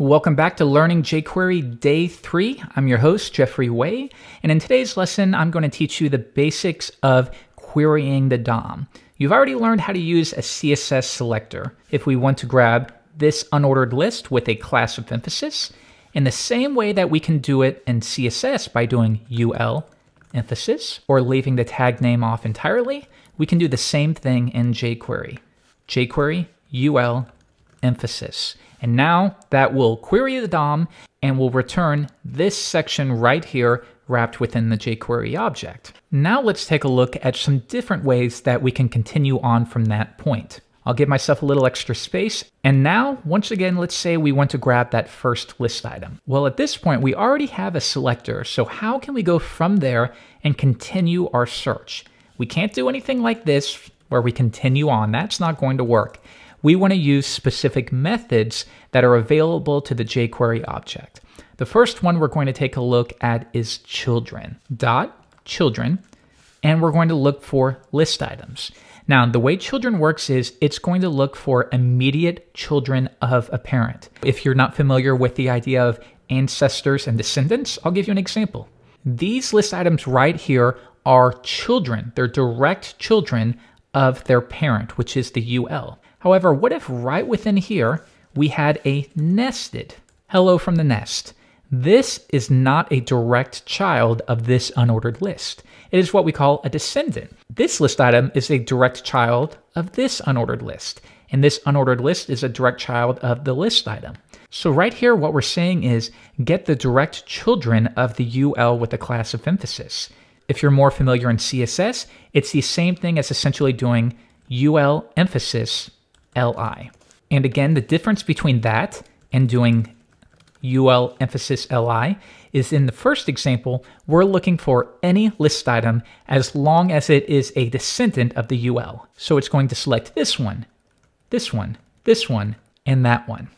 Welcome back to Learning jQuery Day 3. I'm your host, Jeffrey Way, and in today's lesson, I'm going to teach you the basics of querying the DOM. You've already learned how to use a CSS selector if we want to grab this unordered list with a class of emphasis in the same way that we can do it in CSS by doing ul emphasis or leaving the tag name off entirely, we can do the same thing in jQuery. jQuery ul emphasis. And now that will query the DOM and will return this section right here wrapped within the jQuery object. Now let's take a look at some different ways that we can continue on from that point. I'll give myself a little extra space. And now, once again, let's say we want to grab that first list item. Well, at this point, we already have a selector, so how can we go from there and continue our search? We can't do anything like this where we continue on. That's not going to work we want to use specific methods that are available to the jQuery object. The first one we're going to take a look at is children, dot children, and we're going to look for list items. Now, the way children works is it's going to look for immediate children of a parent. If you're not familiar with the idea of ancestors and descendants, I'll give you an example. These list items right here are children, they're direct children of their parent, which is the UL. However, what if right within here we had a nested hello from the nest? This is not a direct child of this unordered list. It is what we call a descendant. This list item is a direct child of this unordered list, and this unordered list is a direct child of the list item. So right here, what we're saying is get the direct children of the UL with a class of emphasis. If you're more familiar in CSS, it's the same thing as essentially doing UL emphasis li. And again, the difference between that and doing ul emphasis li is in the first example, we're looking for any list item as long as it is a descendant of the ul. So it's going to select this one, this one, this one, and that one.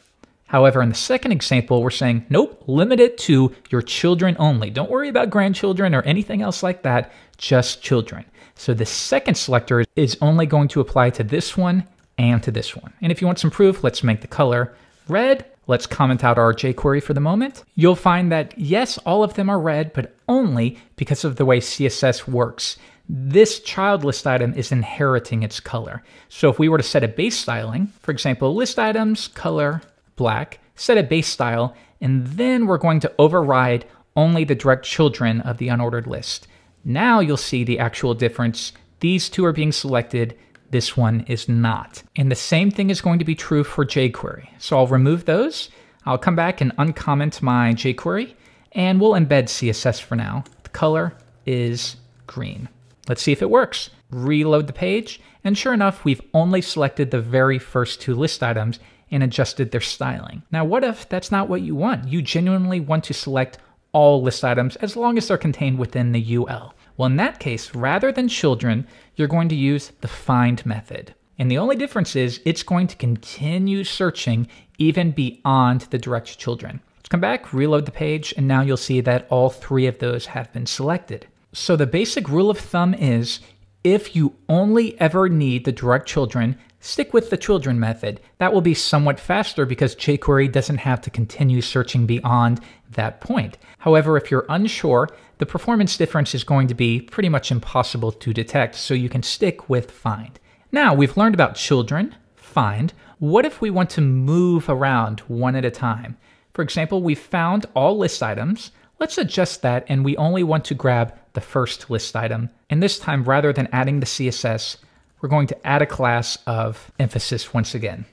However, in the second example, we're saying, nope, limit it to your children only. Don't worry about grandchildren or anything else like that, just children. So the second selector is only going to apply to this one and to this one. And if you want some proof, let's make the color red. Let's comment out our jQuery for the moment. You'll find that yes, all of them are red, but only because of the way CSS works. This child list item is inheriting its color. So if we were to set a base styling, for example, list items, color, black, set a base style, and then we're going to override only the direct children of the unordered list. Now you'll see the actual difference. These two are being selected, this one is not. And the same thing is going to be true for jQuery. So I'll remove those. I'll come back and uncomment my jQuery, and we'll embed CSS for now. The color is green. Let's see if it works. Reload the page, and sure enough, we've only selected the very first two list items and adjusted their styling. Now, what if that's not what you want? You genuinely want to select all list items as long as they're contained within the UL. Well, in that case, rather than children, you're going to use the find method. And the only difference is it's going to continue searching even beyond the direct children. Let's come back, reload the page, and now you'll see that all three of those have been selected. So the basic rule of thumb is if you only ever need the direct children, Stick with the children method. That will be somewhat faster because jQuery doesn't have to continue searching beyond that point. However, if you're unsure, the performance difference is going to be pretty much impossible to detect, so you can stick with find. Now, we've learned about children, find. What if we want to move around one at a time? For example, we found all list items. Let's adjust that and we only want to grab the first list item. And this time, rather than adding the CSS, we're going to add a class of emphasis once again.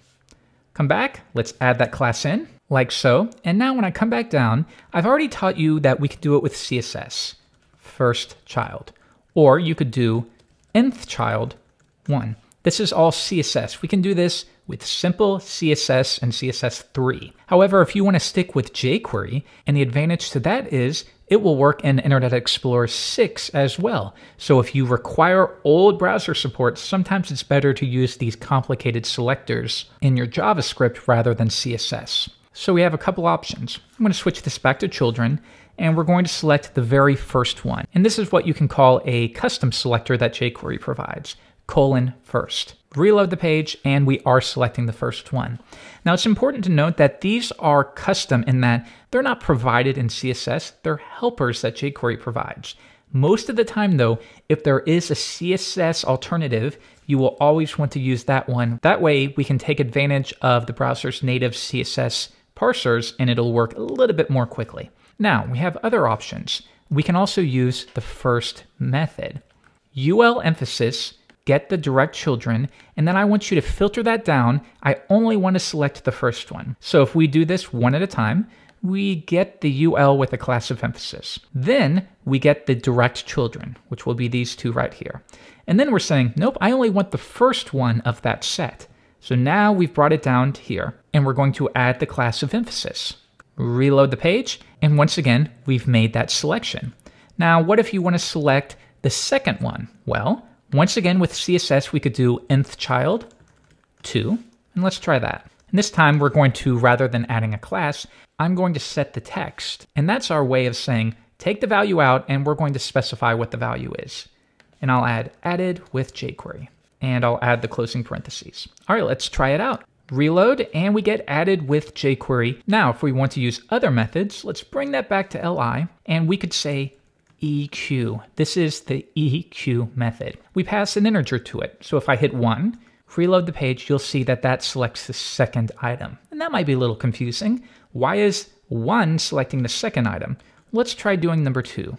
Come back, let's add that class in, like so. And now when I come back down, I've already taught you that we can do it with CSS, first child, or you could do nth child one. This is all CSS. We can do this with simple CSS and CSS3. However, if you want to stick with jQuery, and the advantage to that is it will work in Internet Explorer 6 as well. So if you require old browser support, sometimes it's better to use these complicated selectors in your JavaScript rather than CSS. So we have a couple options. I'm going to switch this back to children and we're going to select the very first one. And this is what you can call a custom selector that jQuery provides colon first. Reload the page and we are selecting the first one. Now it's important to note that these are custom in that they're not provided in CSS, they're helpers that jQuery provides. Most of the time though, if there is a CSS alternative, you will always want to use that one. That way we can take advantage of the browser's native CSS parsers and it'll work a little bit more quickly. Now we have other options. We can also use the first method. UL emphasis get the direct children, and then I want you to filter that down. I only want to select the first one. So if we do this one at a time, we get the UL with a class of emphasis. Then we get the direct children, which will be these two right here. And then we're saying, nope, I only want the first one of that set. So now we've brought it down to here, and we're going to add the class of emphasis. Reload the page, and once again, we've made that selection. Now, what if you want to select the second one? Well, once again, with CSS, we could do nth child, 2, and let's try that. And this time, we're going to, rather than adding a class, I'm going to set the text. And that's our way of saying, take the value out, and we're going to specify what the value is. And I'll add added with jQuery. And I'll add the closing parentheses. All right, let's try it out. Reload, and we get added with jQuery. Now, if we want to use other methods, let's bring that back to li, and we could say EQ. This is the EQ method. We pass an integer to it. So if I hit 1, reload the page, you'll see that that selects the second item. And that might be a little confusing. Why is 1 selecting the second item? Let's try doing number 2.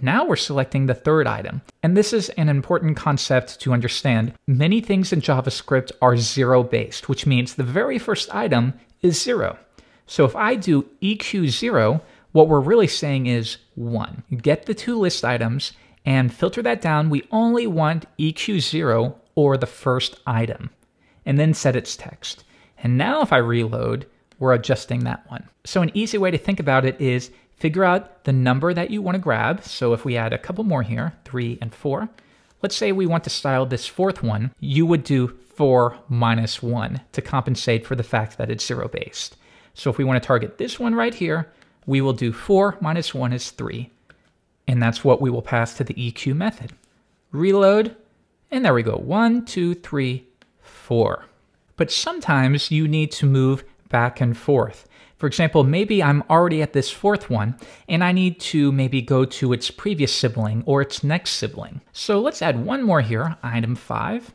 Now we're selecting the third item. And this is an important concept to understand. Many things in JavaScript are zero based, which means the very first item is zero. So if I do EQ zero, what we're really saying is one, get the two list items and filter that down. We only want EQ0 or the first item, and then set its text. And now if I reload, we're adjusting that one. So an easy way to think about it is figure out the number that you want to grab. So if we add a couple more here, three and four, let's say we want to style this fourth one, you would do four minus one to compensate for the fact that it's zero based. So if we want to target this one right here, we will do 4 minus 1 is 3. And that's what we will pass to the EQ method. Reload, and there we go. 1, 2, 3, 4. But sometimes you need to move back and forth. For example, maybe I'm already at this fourth one, and I need to maybe go to its previous sibling or its next sibling. So let's add one more here, item 5.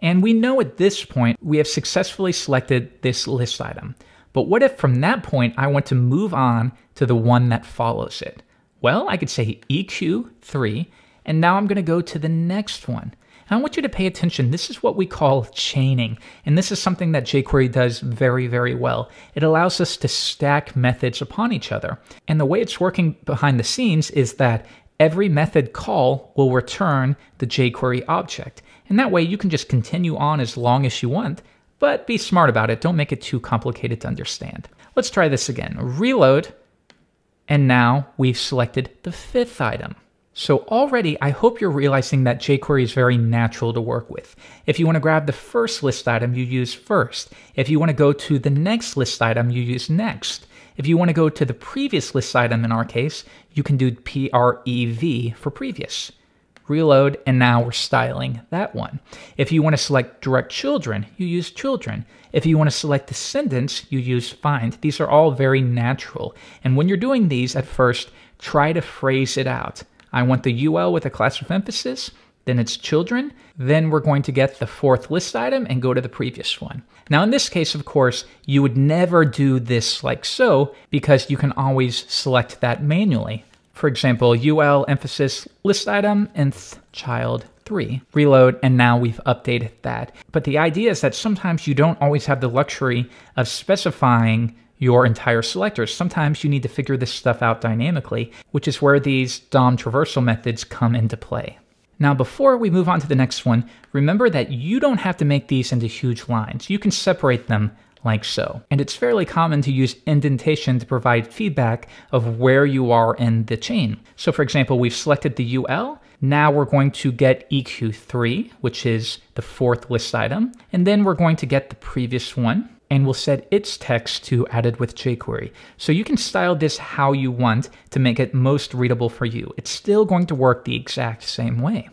And we know at this point we have successfully selected this list item. But what if from that point I want to move on to the one that follows it? Well, I could say EQ3, and now I'm gonna go to the next one. And I want you to pay attention. This is what we call chaining, and this is something that jQuery does very, very well. It allows us to stack methods upon each other. And the way it's working behind the scenes is that every method call will return the jQuery object. And that way you can just continue on as long as you want but be smart about it. Don't make it too complicated to understand. Let's try this again. Reload, and now we've selected the fifth item. So already, I hope you're realizing that jQuery is very natural to work with. If you want to grab the first list item, you use first. If you want to go to the next list item, you use next. If you want to go to the previous list item in our case, you can do prev for previous reload, and now we're styling that one. If you want to select direct children, you use children. If you want to select descendants, you use find. These are all very natural. And when you're doing these at first, try to phrase it out. I want the UL with a class of emphasis, then it's children, then we're going to get the fourth list item and go to the previous one. Now in this case, of course, you would never do this like so because you can always select that manually. For example, ul emphasis list item nth child 3. Reload, and now we've updated that. But the idea is that sometimes you don't always have the luxury of specifying your entire selectors. Sometimes you need to figure this stuff out dynamically, which is where these DOM traversal methods come into play. Now, before we move on to the next one, remember that you don't have to make these into huge lines. You can separate them like so. And it's fairly common to use indentation to provide feedback of where you are in the chain. So for example, we've selected the UL, now we're going to get EQ3, which is the fourth list item, and then we're going to get the previous one, and we'll set its text to added with jQuery. So you can style this how you want to make it most readable for you. It's still going to work the exact same way.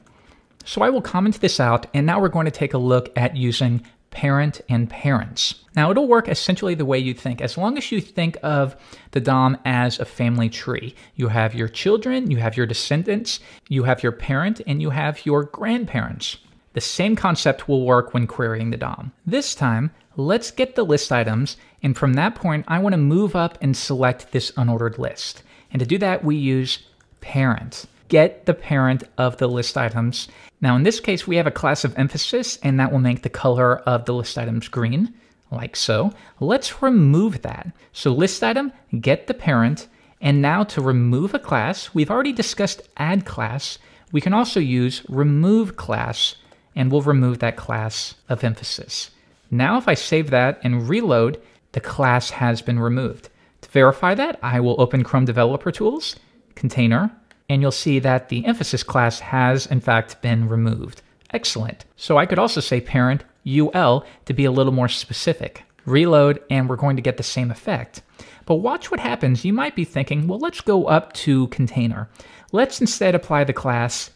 So I will comment this out, and now we're going to take a look at using parent, and parents. Now, it'll work essentially the way you think. As long as you think of the DOM as a family tree, you have your children, you have your descendants, you have your parent, and you have your grandparents. The same concept will work when querying the DOM. This time, let's get the list items, and from that point, I want to move up and select this unordered list. And to do that, we use parent get the parent of the list items. Now in this case, we have a class of emphasis and that will make the color of the list items green, like so. Let's remove that. So list item, get the parent, and now to remove a class, we've already discussed add class. We can also use remove class and we'll remove that class of emphasis. Now if I save that and reload, the class has been removed. To verify that, I will open Chrome Developer Tools, Container, and you'll see that the emphasis class has in fact been removed. Excellent. So I could also say parent UL to be a little more specific. Reload and we're going to get the same effect. But watch what happens. You might be thinking, well, let's go up to container. Let's instead apply the class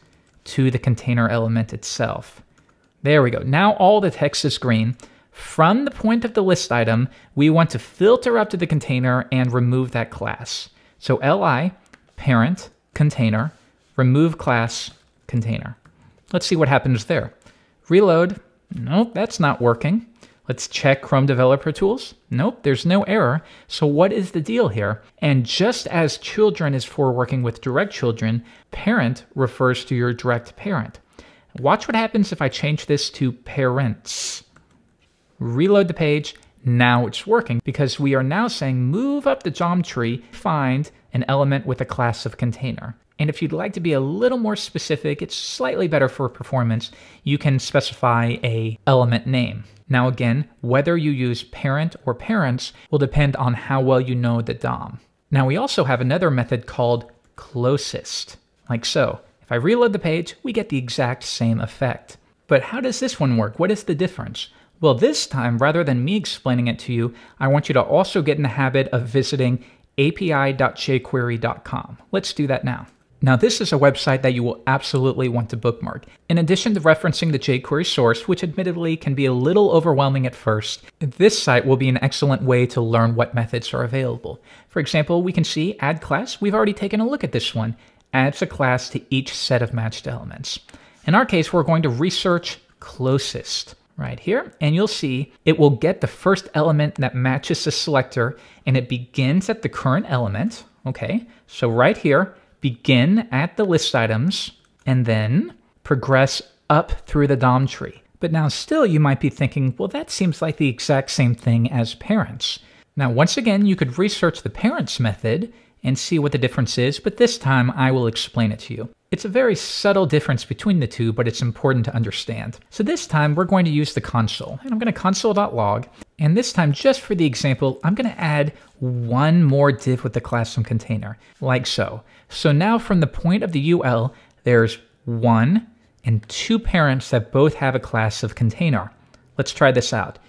to the container element itself. There we go. Now all the text is green. From the point of the list item, we want to filter up to the container and remove that class. So li, parent, container, remove class container. Let's see what happens there. Reload, nope, that's not working. Let's check Chrome Developer Tools. Nope, there's no error. So what is the deal here? And just as children is for working with direct children, parent refers to your direct parent. Watch what happens if I change this to parents. Reload the page. Now it's working because we are now saying move up the JOM tree, find an element with a class of container. And if you'd like to be a little more specific, it's slightly better for performance, you can specify a element name. Now again, whether you use parent or parents will depend on how well you know the DOM. Now we also have another method called closest, like so. If I reload the page, we get the exact same effect. But how does this one work? What is the difference? Well, this time, rather than me explaining it to you, I want you to also get in the habit of visiting api.jquery.com. Let's do that now. Now, this is a website that you will absolutely want to bookmark. In addition to referencing the jQuery source, which admittedly can be a little overwhelming at first, this site will be an excellent way to learn what methods are available. For example, we can see add class. We've already taken a look at this one. Adds a class to each set of matched elements. In our case, we're going to research closest right here, and you'll see it will get the first element that matches the selector, and it begins at the current element, okay? So right here, begin at the list items, and then progress up through the DOM tree. But now still you might be thinking, well, that seems like the exact same thing as parents. Now, once again, you could research the parents method and see what the difference is, but this time I will explain it to you. It's a very subtle difference between the two, but it's important to understand. So this time we're going to use the console, and I'm going to console.log, and this time just for the example, I'm going to add one more div with the class some container, like so. So now from the point of the UL, there's one and two parents that both have a class of container. Let's try this out.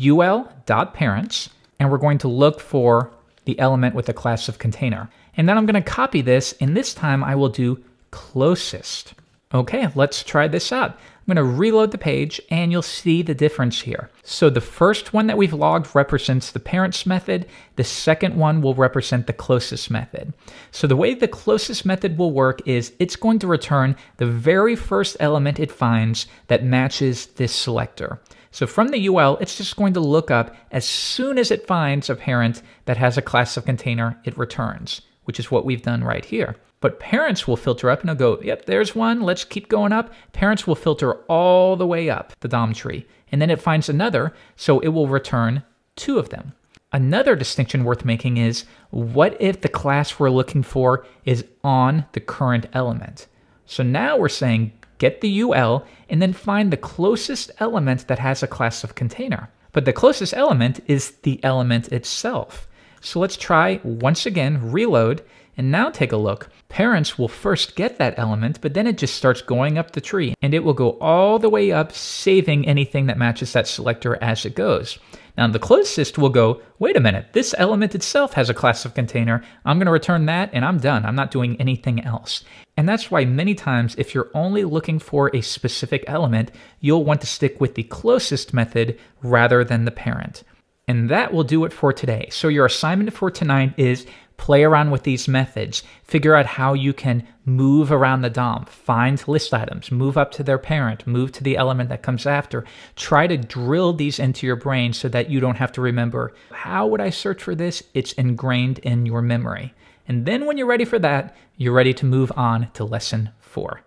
ul.parents, and we're going to look for the element with the class of container. And then I'm going to copy this, and this time I will do closest. Okay, let's try this out. I'm going to reload the page and you'll see the difference here. So the first one that we've logged represents the parents method. The second one will represent the closest method. So the way the closest method will work is it's going to return the very first element it finds that matches this selector. So from the UL, it's just going to look up as soon as it finds a parent that has a class of container it returns, which is what we've done right here. But parents will filter up and they'll go, yep, there's one, let's keep going up. Parents will filter all the way up the DOM tree, and then it finds another, so it will return two of them. Another distinction worth making is what if the class we're looking for is on the current element? So now we're saying get the UL and then find the closest element that has a class of container. But the closest element is the element itself. So let's try once again, reload, and now take a look. Parents will first get that element, but then it just starts going up the tree and it will go all the way up, saving anything that matches that selector as it goes. Now the closest will go, wait a minute, this element itself has a class of container. I'm going to return that and I'm done. I'm not doing anything else. And that's why many times if you're only looking for a specific element, you'll want to stick with the closest method rather than the parent. And that will do it for today. So your assignment for tonight is play around with these methods, figure out how you can move around the DOM, find list items, move up to their parent, move to the element that comes after. Try to drill these into your brain so that you don't have to remember, how would I search for this? It's ingrained in your memory. And then when you're ready for that, you're ready to move on to lesson four.